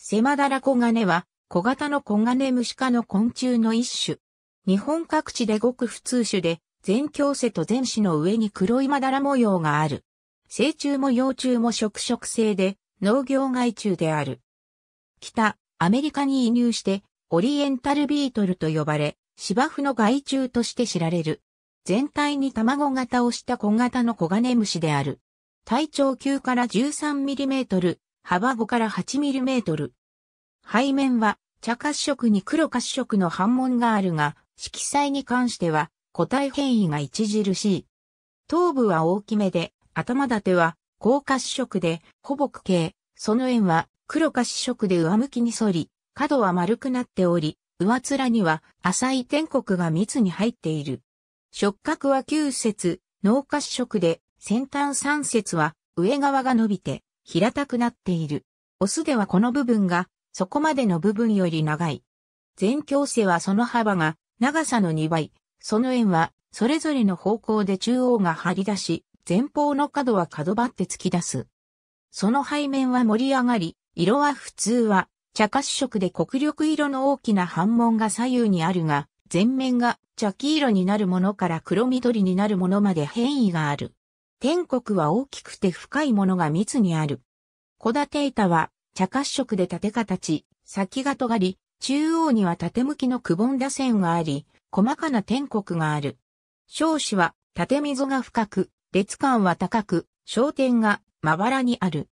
セマダラコガネは、小型のコガネムシ科の昆虫の一種。日本各地でごく普通種で、全強瀬と全種の上に黒いマダラ模様がある。成虫も幼虫も食食性で、農業害虫である。北、アメリカに移入して、オリエンタルビートルと呼ばれ、芝生の害虫として知られる。全体に卵型をした小型のコガネムシである。体長9から13ミリメートル、幅5から8ミリメートル。背面は茶褐色に黒褐色の反紋があるが、色彩に関しては個体変異が著しい。頭部は大きめで、頭立ては高褐色で、ほぼ区形、その円は黒褐色で上向きに反り、角は丸くなっており、上面には浅い天国が密に入っている。触角は9節、脳褐色で、先端3節は上側が伸びて平たくなっている。オスではこの部分がそこまでの部分より長い。全教世はその幅が長さの2倍、その円はそれぞれの方向で中央が張り出し、前方の角は角張って突き出す。その背面は盛り上がり、色は普通は茶褐色で黒緑色の大きな反紋が左右にあるが、前面が茶黄色になるものから黒緑になるものまで変異がある。天国は大きくて深いものが密にある。小立テは茶褐色で縦形、先が尖り、中央には縦向きのくぼんだ線があり、細かな天国がある。小子は縦溝が深く、列間は高く、焦点がまばらにある。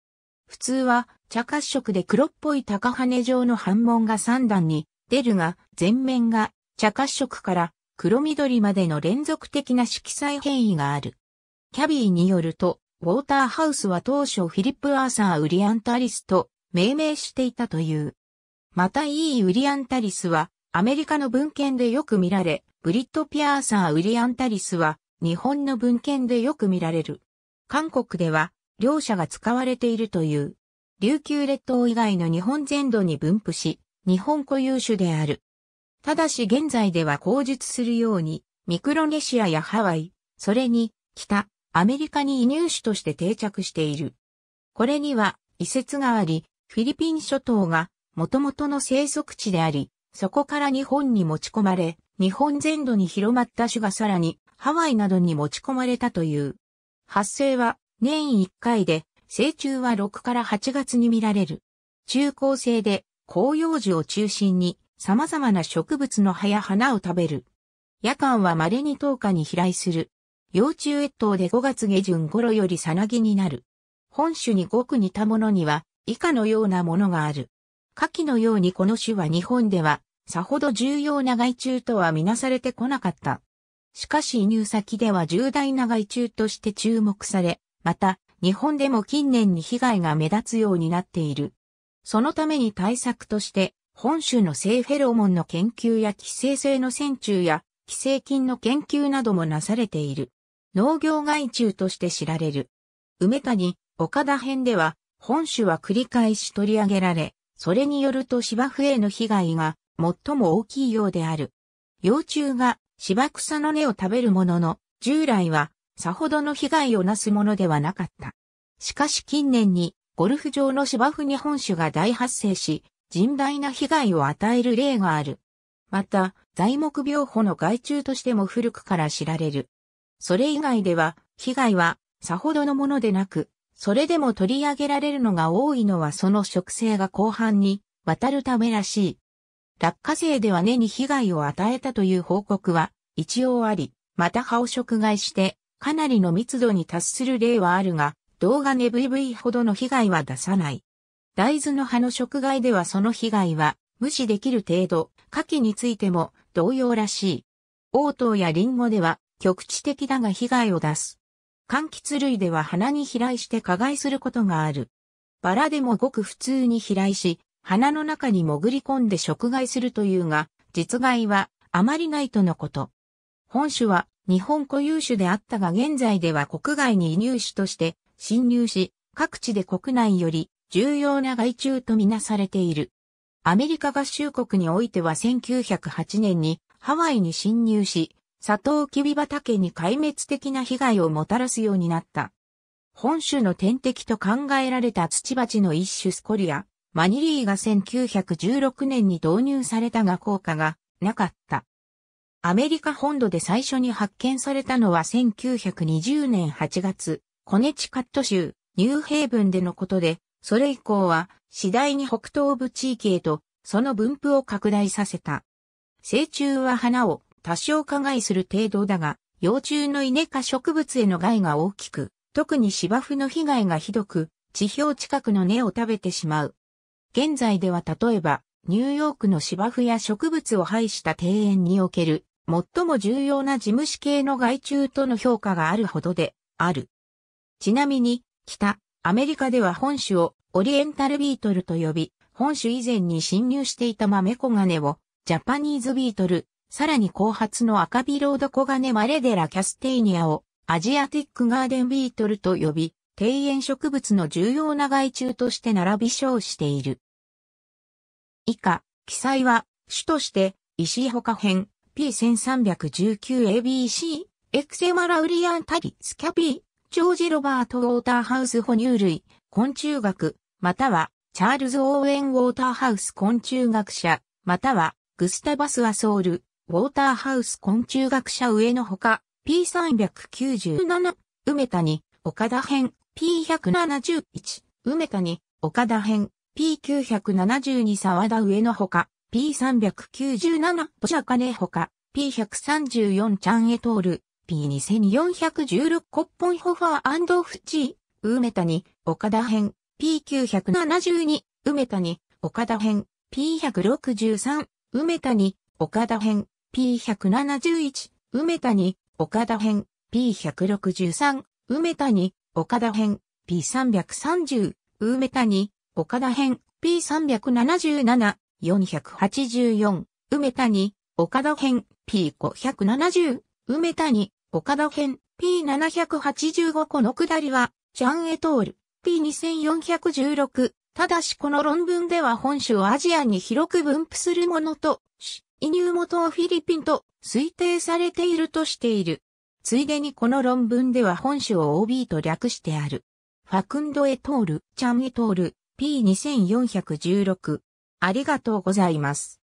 普通は茶褐色で黒っぽい高羽状の反門が3段に出るが、全面が茶褐色から黒緑までの連続的な色彩変異がある。キャビーによると、ウォーターハウスは当初フィリップ・アーサー・ウリアンタリスト、命名していたという。また E. ウリアンタリスは、アメリカの文献でよく見られ、ブリッド・ピアーサー・ウリアンタリスは、日本の文献でよく見られる。韓国では、両者が使われているという。琉球列島以外の日本全土に分布し、日本固有種である。ただし現在では口述するように、ミクロネシアやハワイ、それに、北、アメリカに移入種として定着している。これには、遺説があり、フィリピン諸島が元々の生息地であり、そこから日本に持ち込まれ、日本全土に広まった種がさらにハワイなどに持ち込まれたという。発生は年1回で、成虫は6から8月に見られる。中高生で紅葉樹を中心に様々な植物の葉や花を食べる。夜間は稀に10日に飛来する。幼虫越冬で5月下旬頃よりさなぎになる。本種にごく似たものには以下のようなものがある。下記のようにこの種は日本では、さほど重要な害虫とはみなされてこなかった。しかし移入先では重大な害虫として注目され、また、日本でも近年に被害が目立つようになっている。そのために対策として、本種の性フェロモンの研究や寄生性の線虫や寄生菌の研究などもなされている。農業害虫として知られる。梅谷、岡田編では、本種は繰り返し取り上げられ、それによると芝生への被害が最も大きいようである。幼虫が芝草の根を食べるものの、従来はさほどの被害をなすものではなかった。しかし近年にゴルフ場の芝生に本種が大発生し、甚大な被害を与える例がある。また、材木病法の害虫としても古くから知られる。それ以外では、被害はさほどのものでなく、それでも取り上げられるのが多いのはその植生が後半に渡るためらしい。落花生では根に被害を与えたという報告は一応あり、また葉を食害してかなりの密度に達する例はあるが、動画ネブイほどの被害は出さない。大豆の葉の食害ではその被害は無視できる程度、夏季についても同様らしい。応答やリンゴでは局地的だが被害を出す。柑橘類では花に飛来して加害することがある。バラでもごく普通に飛来し、花の中に潜り込んで食害するというが、実害はあまりないとのこと。本種は日本固有種であったが現在では国外に移入種として侵入し、各地で国内より重要な害虫とみなされている。アメリカ合衆国においては1908年にハワイに侵入し、サトウキビ畑に壊滅的な被害をもたらすようになった。本州の天敵と考えられた土鉢の一種スコリア、マニリーが1916年に導入されたが効果がなかった。アメリカ本土で最初に発見されたのは1920年8月、コネチカット州、ニューヘイブンでのことで、それ以降は次第に北東部地域へとその分布を拡大させた。成虫は花を多少加害する程度だが、幼虫の稲科植物への害が大きく、特に芝生の被害がひどく、地表近くの根を食べてしまう。現在では例えば、ニューヨークの芝生や植物を排した庭園における、最も重要な事務虫系の害虫との評価があるほどで、ある。ちなみに、北、アメリカでは本種をオリエンタルビートルと呼び、本種以前に侵入していた豆小金をジャパニーズビートルさらに後発の赤ビロードコガネマレデラキャステイニアをアジアティックガーデンビートルと呼び、庭園植物の重要な害虫として並び称している。以下、記載は、主として、石ほか編、P1319ABC、エクセマラウリアンタリスキャビー、ジョージ・ロバート・ウォーターハウス哺乳類、昆虫学、または、チャールズ・オーウェン・ウォーターハウス昆虫学者、または、グスタバス・アソール、ウォーターハウス昆虫学者上のほか、P397、梅谷、岡田編、P171、梅谷、岡田編、P972 沢田上のほか、P397、ポシャほか、P134 チャンエトール、P2416 コッポンホファーフチー、梅谷、岡田編、P972、梅谷、岡田編、P163、梅谷、岡田編、P171、梅谷、岡田編、P163、梅谷、岡田編、P330、梅谷、岡田編、P377、484、梅谷、岡田編、P570、梅谷、岡田編、P785 この下りは、ジャンエトール、P2416。ただしこの論文では本種をアジアに広く分布するものとし、移入元はフィリピンと推定されているとしている。ついでにこの論文では本種を OB と略してある。ファクンド・エトール、チャン・エトール、P2416。ありがとうございます。